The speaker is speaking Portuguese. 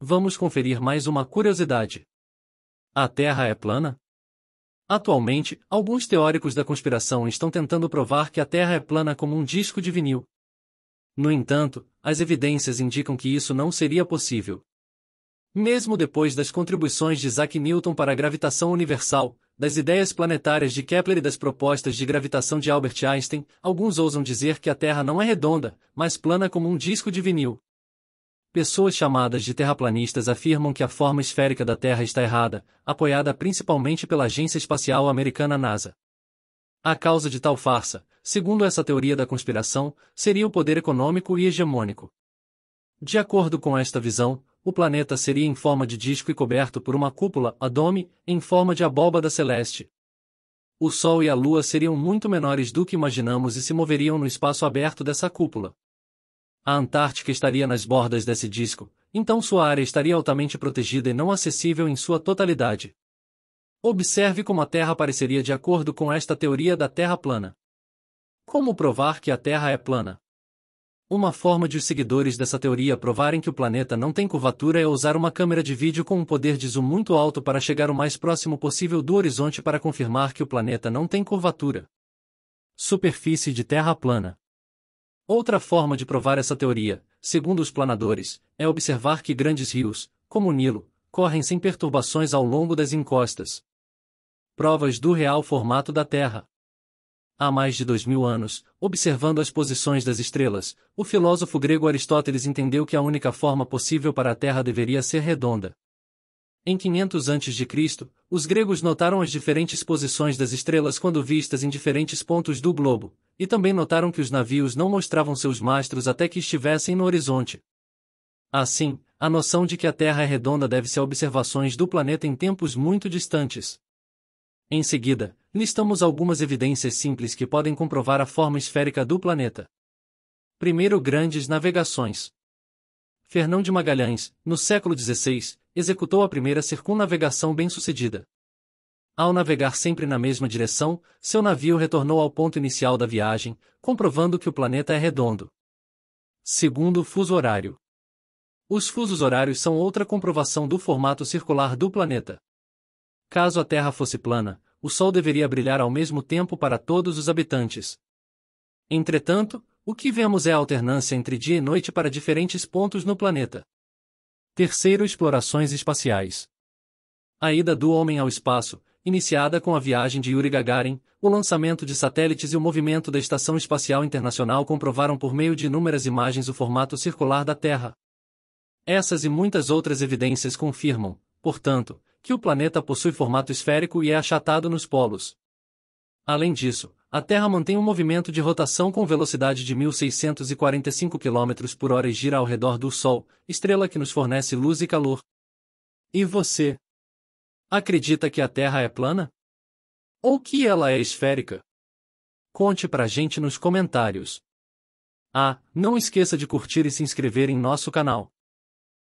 Vamos conferir mais uma curiosidade. A Terra é plana? Atualmente, alguns teóricos da conspiração estão tentando provar que a Terra é plana como um disco de vinil. No entanto, as evidências indicam que isso não seria possível. Mesmo depois das contribuições de Isaac Newton para a gravitação universal, das ideias planetárias de Kepler e das propostas de gravitação de Albert Einstein, alguns ousam dizer que a Terra não é redonda, mas plana como um disco de vinil. Pessoas chamadas de terraplanistas afirmam que a forma esférica da Terra está errada, apoiada principalmente pela agência espacial americana NASA. A causa de tal farsa, segundo essa teoria da conspiração, seria o poder econômico e hegemônico. De acordo com esta visão, o planeta seria em forma de disco e coberto por uma cúpula, a dome, em forma de abóbada celeste. O Sol e a Lua seriam muito menores do que imaginamos e se moveriam no espaço aberto dessa cúpula a Antártica estaria nas bordas desse disco, então sua área estaria altamente protegida e não acessível em sua totalidade. Observe como a Terra pareceria de acordo com esta teoria da Terra plana. Como provar que a Terra é plana? Uma forma de os seguidores dessa teoria provarem que o planeta não tem curvatura é usar uma câmera de vídeo com um poder de zoom muito alto para chegar o mais próximo possível do horizonte para confirmar que o planeta não tem curvatura. Superfície de Terra plana. Outra forma de provar essa teoria, segundo os planadores, é observar que grandes rios, como o Nilo, correm sem perturbações ao longo das encostas. Provas do real formato da Terra. Há mais de dois mil anos, observando as posições das estrelas, o filósofo grego Aristóteles entendeu que a única forma possível para a Terra deveria ser redonda. Em 500 a.C., os gregos notaram as diferentes posições das estrelas quando vistas em diferentes pontos do globo, e também notaram que os navios não mostravam seus mastros até que estivessem no horizonte. Assim, a noção de que a Terra é redonda deve-se a observações do planeta em tempos muito distantes. Em seguida, listamos algumas evidências simples que podem comprovar a forma esférica do planeta. Primeiro, grandes navegações. Fernão de Magalhães, no século XVI, executou a primeira circunnavegação bem-sucedida. Ao navegar sempre na mesma direção, seu navio retornou ao ponto inicial da viagem, comprovando que o planeta é redondo. Segundo fuso horário. Os fusos horários são outra comprovação do formato circular do planeta. Caso a Terra fosse plana, o Sol deveria brilhar ao mesmo tempo para todos os habitantes. Entretanto, o que vemos é a alternância entre dia e noite para diferentes pontos no planeta. Terceiro, explorações espaciais. A ida do homem ao espaço, iniciada com a viagem de Yuri Gagarin, o lançamento de satélites e o movimento da Estação Espacial Internacional comprovaram por meio de inúmeras imagens o formato circular da Terra. Essas e muitas outras evidências confirmam, portanto, que o planeta possui formato esférico e é achatado nos polos. Além disso, a Terra mantém um movimento de rotação com velocidade de 1645 km por hora e gira ao redor do Sol, estrela que nos fornece luz e calor. E você? Acredita que a Terra é plana? Ou que ela é esférica? Conte pra gente nos comentários. Ah, não esqueça de curtir e se inscrever em nosso canal.